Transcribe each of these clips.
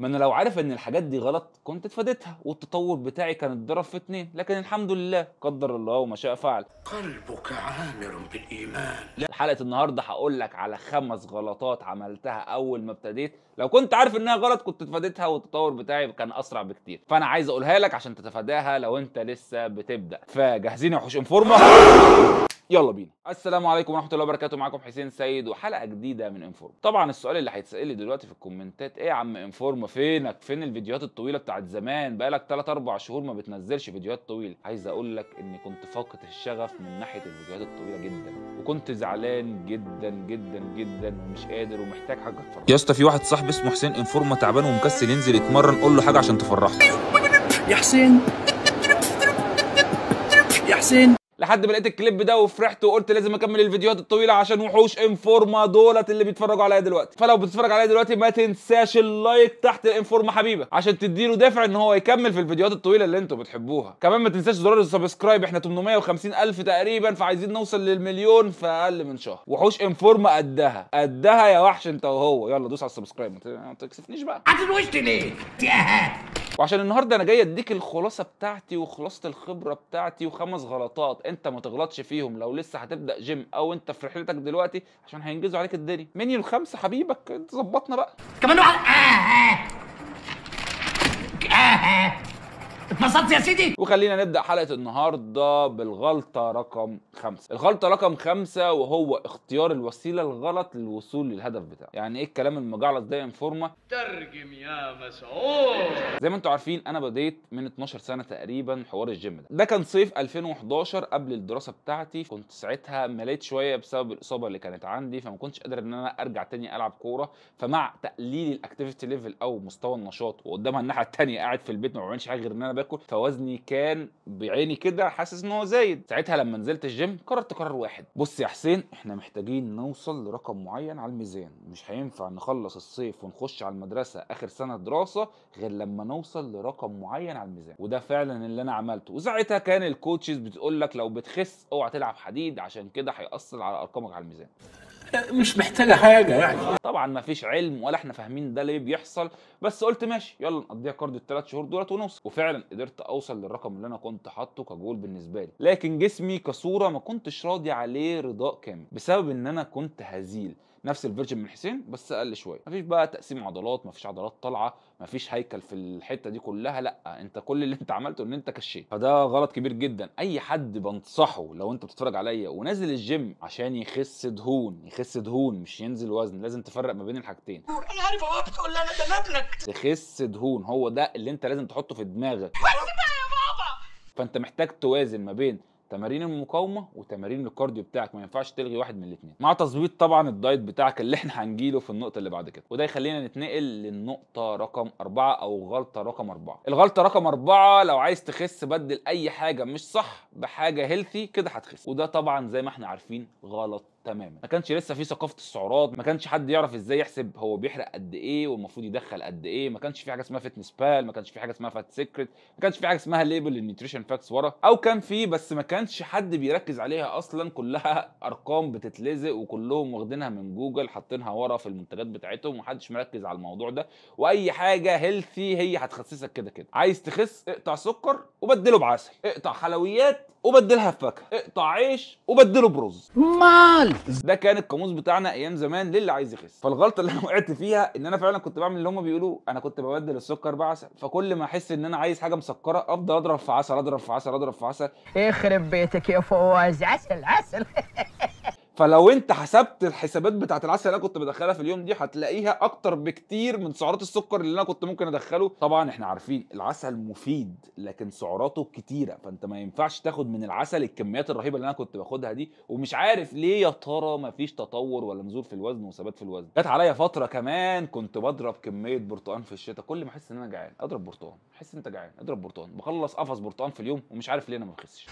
ما انا لو عارف ان الحاجات دي غلط كنت اتفاديتها والتطور بتاعي كان اتضرب في اتنين لكن الحمد لله قدر الله وما شاء فعل قلبك عامر بالايمان حلقه النهارده هقول لك على خمس غلطات عملتها اول ما ابتديت لو كنت عارف انها غلط كنت اتفاديتها والتطور بتاعي كان اسرع بكتير فانا عايز اقولها لك عشان تتفاداها لو انت لسه بتبدا فجاهزين يا وحوش انفورما يلا بينا السلام عليكم ورحمه الله وبركاته معاكم حسين سيد وحلقه جديده من انفورم طبعا السؤال اللي هيتسال لي دلوقتي في الكومنتات ايه يا عم انفورم فينك فين الفيديوهات الطويله بتاعت زمان بقالك 3 4 شهور ما بتنزلش فيديوهات طويله عايز اقول لك اني كنت فاقد الشغف من ناحيه الفيديوهات الطويله جدا وكنت زعلان جدا جدا جدا ومش قادر ومحتاج حاجه اتفرج يا اسطى في واحد صاحبي اسمه حسين انفورما تعبان ومكسل ينزل يتمرن قول له حاجه عشان تفرحه يا حسين يا حسين لحد ما لقيت الكليب ده وفرحت وقلت لازم اكمل الفيديوهات الطويله عشان وحوش انفورما دولت اللي بيتفرجوا عليا دلوقتي فلو بتتفرج عليا دلوقتي ما تنساش اللايك تحت الانفورما حبيبه عشان تديله دافع ان هو يكمل في الفيديوهات الطويله اللي انتوا بتحبوها كمان ما تنساش زرار السبسكرايب احنا 850 الف تقريبا فعايزين نوصل للمليون في اقل من شهر وحوش انفورما قدها قدها يا وحش انت وهو يلا دوس على السبسكرايب ما تكسفنيش بقى هتدوشني ليه وعشان النهارده انا جاي اديك الخلاصه بتاعتي وخلاصه الخبره بتاعتي وخمس غلطات انت ما تغلطش فيهم لو لسه هتبدا جيم او انت في رحلتك دلوقتي عشان هينجزوا عليك الدنيا منيو الخمسه حبيبك ظبطنا بقى كمان واحد آه، آه. آه، اتبسطت يا سيدي وخلينا نبدا حلقه النهارده بالغلطه رقم خمسة الغلطه رقم خمسة وهو اختيار الوسيله الغلط للوصول للهدف بتاعه يعني ايه الكلام المجعلص ده يا انفورما ترجم يا مسعود زي ما انتم عارفين انا بديت من 12 سنه تقريبا حوار الجيم ده ده كان صيف 2011 قبل الدراسه بتاعتي كنت ساعتها مليت شويه بسبب الاصابه اللي كانت عندي فما كنتش قادر ان انا ارجع تاني العب كوره فمع تقليل الاكتيفيتي ليفل او مستوى النشاط وقدامها الناحيه التانيه قاعد في البيت ما بعملش حاجه غير ان انا باكل فوزني كان بعيني كده حاسس ان هو زايد ساعتها لما نزلت الجيم قررت قرار واحد بص يا حسين احنا محتاجين نوصل لرقم معين على الميزان مش هينفع نخلص الصيف ونخش على المدرسه اخر سنه دراسه غير لما نوصل لرقم معين على الميزان وده فعلا اللي انا عملته وساعتها كان الكوتشز بتقول لك لو بتخس اوعى تلعب حديد عشان كده هيأثر على ارقامك على الميزان مش محتاجه حاجه يعني طبعا ما فيش علم ولا احنا فاهمين ده ليه بيحصل بس قلت ماشي يلا نقضيها كارد الثلاث شهور دولت ونوصل وفعلا قدرت اوصل للرقم اللي انا كنت حاطه كجول بالنسبه لي لكن جسمي كصوره ما كنتش راضي عليه رضاء كامل بسبب ان انا كنت هزيل نفس الفيرجن من حسين بس اقل شويه مفيش بقى تقسيم عضلات مفيش عضلات طالعه مفيش هيكل في الحته دي كلها لا انت كل اللي انت عملته ان انت كشيت فده غلط كبير جدا اي حد بنصحه لو انت بتتفرج عليا ونازل الجيم عشان يخس دهون يخس دهون مش ينزل وزن لازم تفرق ما بين الحاجتين انا عارف هو بتقول انا ده مبلغ تخس دهون هو ده اللي انت لازم تحطه في دماغك فانت محتاج توازن ما بين تمارين المقاومه وتمارين الكارديو بتاعك ما ينفعش تلغي واحد من الاثنين مع تظبيط طبعا الدايت بتاعك اللي احنا هنجيله في النقطه اللي بعد كده وده يخلينا نتنقل للنقطه رقم أربعة او غلطه رقم أربعة الغلطه رقم أربعة لو عايز تخس بدل اي حاجه مش صح بحاجه هيلثي كده هتخس وده طبعا زي ما احنا عارفين غلط تماما ما كانش لسه في ثقافه السعرات ما كانش حد يعرف ازاي يحسب هو بيحرق قد ايه والمفروض يدخل قد ايه ما كانش في حاجه اسمها فيتنس بال ما كانش في حاجه اسمها فات سيكريت ما كانش في حاجه اسمها ليبل النيوتريشن فاكس ورا او كان في بس ما كانش حد بيركز عليها اصلا كلها ارقام بتتلزق وكلهم واخدينها من جوجل حاطينها ورا في المنتجات بتاعتهم ومحدش مركز على الموضوع ده واي حاجه هيلثي هي هتخسسك كده كده عايز تخس اقطع سكر وبدله بعسل اقطع حلويات وبدلها بفاكهه اقطع عيش وبدله برز مال ده كان القاموس بتاعنا ايام زمان للي عايز يخس فالغلطه اللي انا وقعت فيها ان انا فعلا كنت بعمل اللي هم بيقولوه انا كنت ببدل السكر بعسل فكل ما احس ان انا عايز حاجه مسكره افضل اضرب في عسل اضرب في عسل اضرب في عسل يخرب بيتك يا فواز عسل عسل فلو انت حسبت الحسابات بتاعت العسل اللي انا كنت بدخلها في اليوم دي هتلاقيها اكتر بكتير من سعرات السكر اللي انا كنت ممكن ادخله طبعا احنا عارفين العسل مفيد لكن سعراته كتيره فانت ما ينفعش تاخد من العسل الكميات الرهيبه اللي انا كنت باخدها دي ومش عارف ليه يا ترى مفيش تطور ولا نزول في الوزن وثبات في الوزن جت عليا فتره كمان كنت بضرب كميه برتقان في الشتاء كل ما احس ان انا جعان اضرب برتقان احس انت جعان اضرب برتقان بخلص قفص برتقان في اليوم ومش عارف ليه انا ما بخسش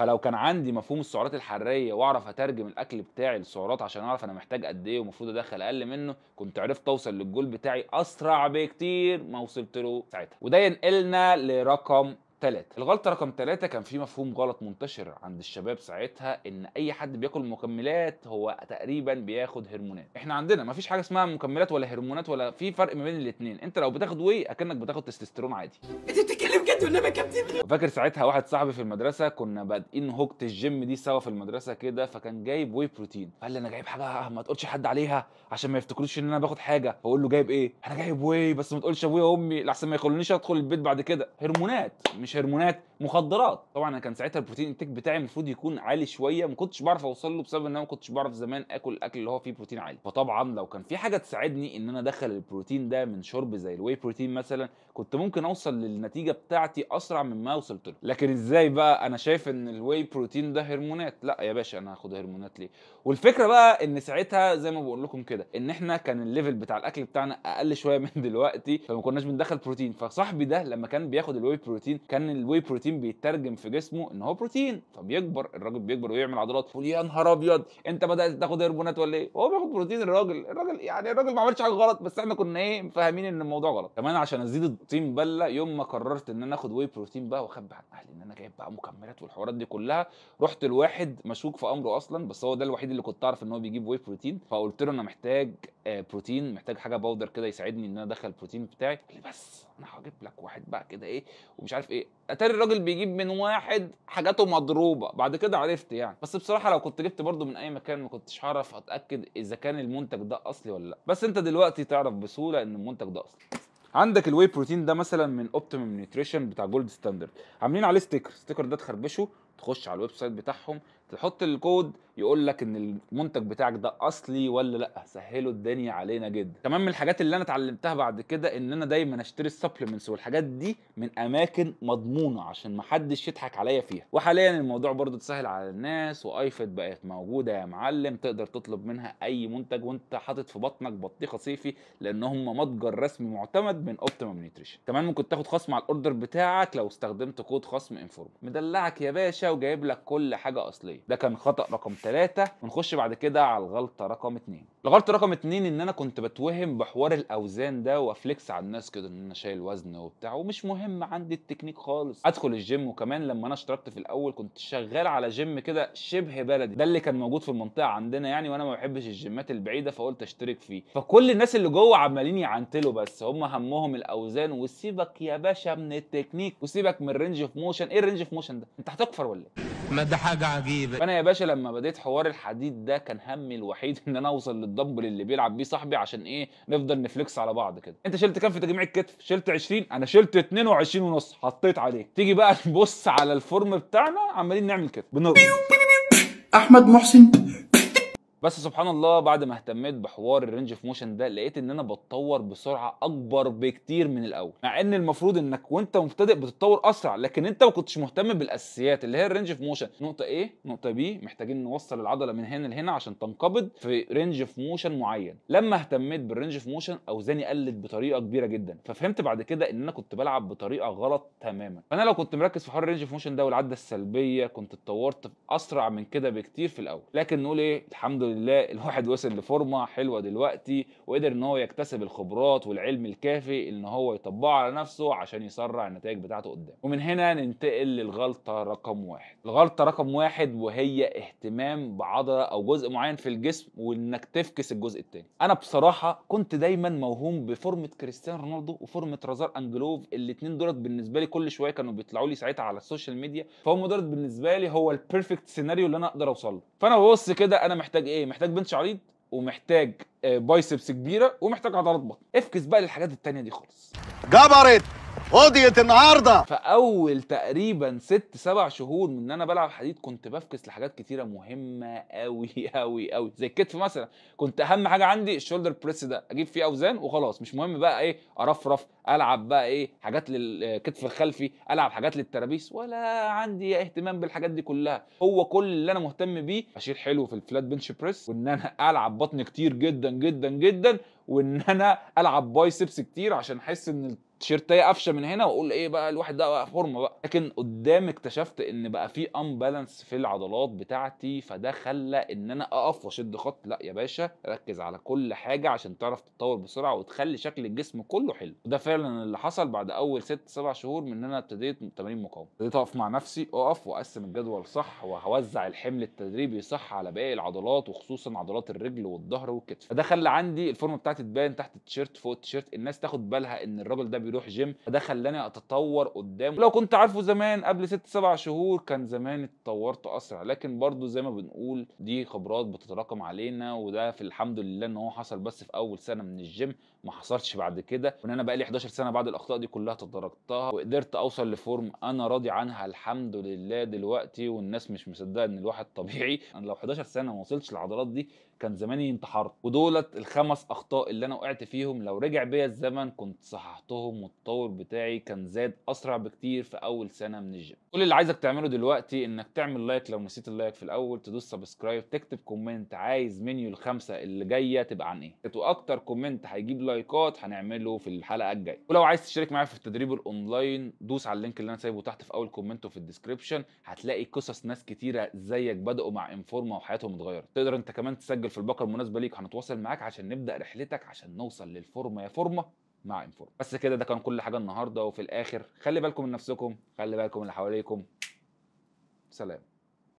فلو كان عندي مفهوم السعرات الحراريه واعرف اترجم الاكل بتاعي لسعرات عشان اعرف انا محتاج قد ايه ومفروض ادخل اقل منه كنت عرفت اوصل للجول بتاعي اسرع بكتير ما وصلت له ساعتها وده ينقلنا لرقم ثلاثة الغلطة رقم ثلاثة كان في مفهوم غلط منتشر عند الشباب ساعتها ان اي حد بياكل مكملات هو تقريبا بياخد هرمونات احنا عندنا مفيش حاجة اسمها مكملات ولا هرمونات ولا في فرق ما بين الاثنين انت لو بتاخد واي اكنك بتاخد تستوستيرون عادي انت بتتكلم جد ولا كابتن فاكر ساعتها واحد صاحبي في المدرسة كنا بادئين هوجة الجيم دي سوا في المدرسة كده فكان جايب واي بروتين فقال لي انا جايب حاجة آه، ما تقولش حد عليها عشان ما يفتكروش ان انا باخد حاجة بقول له جايب ايه انا جايب وي بس ما تقولش ابويا وامي لحسن ما يخلونيش ادخل البيت بعد كده هرمونات مش مش هرمونات مخدرات طبعا انا كان ساعتها البروتين انتك بتاعي المفروض يكون عالي شويه ما كنتش بعرف اوصل له بسبب ان انا ما كنتش بعرف زمان اكل الاكل اللي هو فيه بروتين عالي فطبعا لو كان في حاجه تساعدني ان انا ادخل البروتين ده من شرب زي الواي بروتين مثلا كنت ممكن اوصل للنتيجه بتاعتي اسرع مما وصلت له لكن ازاي بقى انا شايف ان الواي بروتين ده هرمونات لا يا باشا انا هاخد هرمونات ليه والفكره بقى ان ساعتها زي ما بقول لكم كده ان احنا كان الليفل بتاع الاكل بتاعنا اقل شويه من دلوقتي فما كناش بندخل بروتين فصاحبي ده لما كان بياخد الواي بروتين كان الواي بروتين البروتين بيترجم في جسمه ان هو بروتين فبيكبر الراجل بيكبر ويعمل عضلات فول يا نهار ابيض انت بدات تاخد هرمونات ولا ايه هو بياخد بروتين الراجل الراجل يعني الراجل ما عملش حاجه غلط بس احنا كنا ايه فاهمين ان الموضوع غلط كمان عشان ازيد البروتين بله يوم ما قررت ان انا اخد واي بروتين بقى واخبي عن اهلي ان انا جايب بقى مكملات والحوارات دي كلها رحت لواحد مشكوك في امره اصلا بس هو ده الوحيد اللي كنت اعرف ان هو بيجيب واي بروتين فقلت له انا محتاج بروتين آه، محتاج حاجه باودر كده يساعدني ان انا ادخل البروتين بتاعي بس انا هجيب لك واحد بقى كده ايه ومش عارف ايه اتاري الراجل الراجل بيجيب من واحد حاجاته مضروبه بعد كده عرفت يعني بس بصراحه لو كنت جبت برضو من اي مكان ما كنتش هعرف اتاكد اذا كان المنتج ده اصلي ولا لا بس انت دلوقتي تعرف بسهوله ان المنتج ده اصلي عندك الواي بروتين ده مثلا من اوبتيمم نيوتريشن بتاع جولد ستاندرد عاملين عليه ستيكر الستيكر ده تخربشه تخش على الويب سايت بتاعهم تحط الكود يقول لك ان المنتج بتاعك ده اصلي ولا لا سهلوا الدنيا علينا جدا كمان من الحاجات اللي انا اتعلمتها بعد كده ان انا دايما اشتري السبلمنتس والحاجات دي من اماكن مضمونه عشان ما حدش يضحك عليا فيها وحاليا الموضوع برضو اتسهل على الناس وايفد بقت موجوده يا معلم تقدر تطلب منها اي منتج وانت حاطط في بطنك بطيخه صيفي لان هم متجر رسمي معتمد من اوبتيمم نيوتريشن كمان ممكن تاخد خصم على الاوردر بتاعك لو استخدمت كود خصم انفورم مدلعك يا باشا وجايب لك كل حاجه اصليه ده كان خطا رقم ثلاثة ونخش بعد كده على الغلطه رقم اثنين الغلطه رقم اثنين ان انا كنت بتوهم بحوار الاوزان ده وافليكس على الناس كده ان انا شايل وزن وبتاع ومش مهم عندي التكنيك خالص ادخل الجيم وكمان لما انا اشتركت في الاول كنت شغال على جيم كده شبه بلدي ده اللي كان موجود في المنطقه عندنا يعني وانا ما بحبش الجيمات البعيده فقلت اشترك فيه فكل الناس اللي جوه عمالين يعنتلوا بس هم هم همهم الاوزان وسيبك يا باشا من التكنيك وسيبك من الرينج اوف موشن ايه الرينج اوف موشن ده انت هتكفر ولا ايه ما ده حاجه عجيبه فانا يا باشا لما بديت حوار الحديد ده كان همي الوحيد ان انا اوصل للدمبل اللي بيلعب بيه صاحبي عشان ايه نفضل نفلكس على بعض كده انت شلت كام في تجميع الكتف شلت 20 انا شلت 22 ونص حطيت عليك تيجي بقى نبص على الفورم بتاعنا عمالين نعمل كده بنر احمد محسن بس سبحان الله بعد ما اهتميت بحوار الرينج اوف موشن ده لقيت ان انا بتطور بسرعه اكبر بكتير من الاول مع ان المفروض انك وانت مبتدئ بتتطور اسرع لكن انت ما كنتش مهتم بالاساسيات اللي هي الرينج اوف موشن نقطه ايه نقطه بي محتاجين نوصل العضله من هنا لهنا عشان تنقبض في رينج اوف موشن معين لما اهتميت بالرينج اوف موشن اوزاني قلت بطريقه كبيره جدا ففهمت بعد كده ان انا كنت بلعب بطريقه غلط تماما فانا لو كنت مركز في حوار الرينج اوف موشن ده والعده السلبيه كنت اتطورت اسرع من كده بكتير في الاول لكن نقول ايه الحمد لله الواحد وصل لفورمه حلوه دلوقتي وقدر ان هو يكتسب الخبرات والعلم الكافي ان هو يطبقه على نفسه عشان يسرع النتائج بتاعته قدام ومن هنا ننتقل للغلطه رقم واحد الغلطه رقم واحد وهي اهتمام بعضله او جزء معين في الجسم وانك تفكس الجزء التاني انا بصراحه كنت دايما موهوم بفورمه كريستيانو رونالدو وفورمه رازار انجلوف الاثنين دولت بالنسبه لي كل شويه كانوا بيطلعوا لي ساعتها على السوشيال ميديا فهم دولت بالنسبه لي هو البيرفكت سيناريو اللي انا اقدر اوصل له فانا ببص كده انا محتاج ايه ايه محتاج بنت شعريض ومحتاج آه، بايسبس كبيره ومحتاج عضلات بطن افكس بقى للحاجات التانيه دي خالص جبرت قضيت النهارده فاول تقريبا ست سبع شهور من ان انا بلعب حديد كنت بفكس لحاجات كتيره مهمه قوي قوي قوي زي الكتف مثلا كنت اهم حاجه عندي الشولدر بريس ده اجيب فيه اوزان وخلاص مش مهم بقى ايه ارفرف العب بقى ايه حاجات للكتف آه، الخلفي العب حاجات للترابيس ولا عندي اهتمام بالحاجات دي كلها هو كل اللي انا مهتم بيه اشيل حلو في الفلات بنش بريس وان انا العب بطن كتير جدا جدا جدا جدا وان انا العب بايسبس كتير عشان احس ان تيشيرتايه قفشه من هنا واقول ايه بقى الواحد ده بقى فورمه بقى لكن قدام اكتشفت ان بقى في امبالانس في العضلات بتاعتي فده خلى ان انا اقف واشد خط لا يا باشا ركز على كل حاجه عشان تعرف تتطور بسرعه وتخلي شكل الجسم كله حلو وده فعلا اللي حصل بعد اول ست سبع شهور من ان انا ابتديت تمارين مقاومه ابتديت اقف مع نفسي اقف واقسم الجدول صح وهوزع الحمل التدريبي صح على باقي العضلات وخصوصا عضلات الرجل والظهر والكتف فده خلى عندي الفورمه بتاعتي تبان تحت التيشيرت فوق التيشيرت الناس تاخد بالها ان الراجل ده بيروح جيم ده خلاني اتطور قدام لو كنت عارفه زمان قبل ست سبع شهور كان زمان اتطورت اسرع لكن برضو زي ما بنقول دي خبرات بتتراكم علينا وده في الحمد لله ان هو حصل بس في اول سنه من الجيم ما حصلش بعد كده وان انا بقى لي 11 سنه بعد الاخطاء دي كلها تدرجتها وقدرت اوصل لفورم انا راضي عنها الحمد لله دلوقتي والناس مش مصدقه ان الواحد طبيعي انا لو 11 سنه ما وصلتش العضلات دي كان زماني انتحرت ودولت الخمس اخطاء اللي انا وقعت فيهم لو رجع بيا الزمن كنت صححتهم والتطور بتاعي كان زاد اسرع بكتير في اول سنه من الجيم كل اللي عايزك تعمله دلوقتي انك تعمل لايك لو نسيت اللايك في الاول تدوس سبسكرايب تكتب كومنت عايز منيو الخمسه اللي جايه تبقى عن ايه واكتر كومنت هيجيب لايكات هنعمله في الحلقه الجايه ولو عايز تشترك معايا في التدريب الاونلاين دوس على اللينك اللي انا سايبه تحت في اول كومنت وفي الديسكربشن هتلاقي قصص ناس كتيره زيك بداوا مع انفورما وحياتهم اتغيرت تقدر انت كمان تسجل في الباقه المناسبه ليك هنتواصل معاك عشان نبدا رحلتك عشان نوصل للفورمه يا فورمه مع انفورم بس كده ده كان كل حاجه النهارده وفي الاخر خلي بالكم من نفسكم خلي بالكم من اللي حواليكم سلام